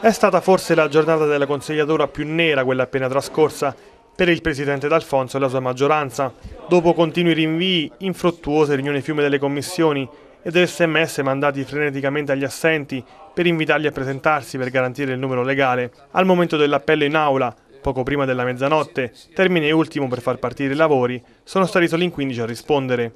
È stata forse la giornata della consigliatura più nera quella appena trascorsa per il presidente D'Alfonso e la sua maggioranza. Dopo continui rinvii, infruttuose riunioni fiume delle commissioni e delle sms mandati freneticamente agli assenti per invitarli a presentarsi per garantire il numero legale, al momento dell'appello in aula, poco prima della mezzanotte, termine ultimo per far partire i lavori, sono stati soli in 15 a rispondere.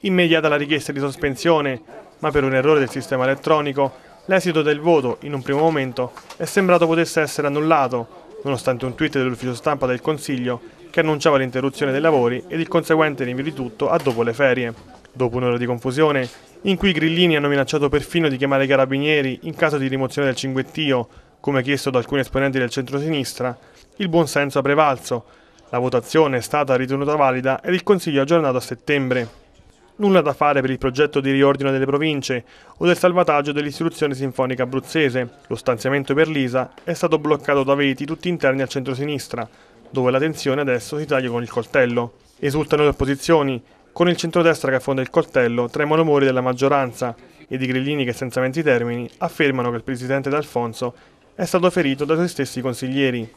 Immediata la richiesta di sospensione, ma per un errore del sistema elettronico L'esito del voto, in un primo momento, è sembrato potesse essere annullato, nonostante un tweet dell'ufficio stampa del Consiglio che annunciava l'interruzione dei lavori ed il conseguente rinvio di tutto a dopo le ferie. Dopo un'ora di confusione, in cui i grillini hanno minacciato perfino di chiamare i carabinieri in caso di rimozione del cinguettio, come chiesto da alcuni esponenti del centro-sinistra, il buonsenso ha prevalso. La votazione è stata ritenuta valida ed il Consiglio aggiornato a settembre nulla da fare per il progetto di riordino delle province o del salvataggio dell'istituzione sinfonica abruzzese. Lo stanziamento per l'ISA è stato bloccato da veti tutti interni al centro-sinistra, dove la tensione adesso si taglia con il coltello. Esultano le opposizioni, con il centrodestra che affonda il coltello tra i muri della maggioranza e i grillini che senza mezzi termini affermano che il presidente D'Alfonso è stato ferito dai suoi stessi consiglieri.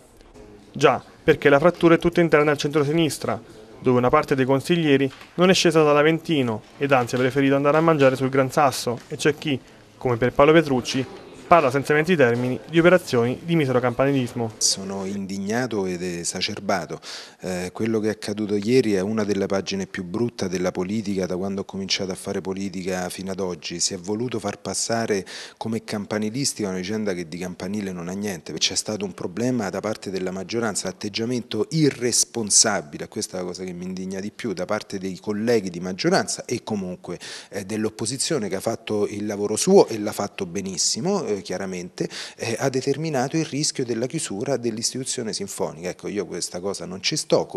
Già, perché la frattura è tutta interna al centro-sinistra, dove una parte dei consiglieri non è scesa dall'Aventino ed anzi ha preferito andare a mangiare sul Gran Sasso e c'è chi, come per Paolo Petrucci, parla senza mezzi termini di operazioni di misero campanilismo. Sono indignato ed esacerbato. Eh, quello che è accaduto ieri è una delle pagine più brutte della politica da quando ho cominciato a fare politica fino ad oggi. Si è voluto far passare come campanilistica una vicenda che di campanile non ha niente. C'è stato un problema da parte della maggioranza, atteggiamento irresponsabile, questa è la cosa che mi indigna di più, da parte dei colleghi di maggioranza e comunque eh, dell'opposizione che ha fatto il lavoro suo e l'ha fatto benissimo. Eh, chiaramente, eh, ha determinato il rischio della chiusura dell'istituzione sinfonica. Ecco, io questa cosa non ci sto.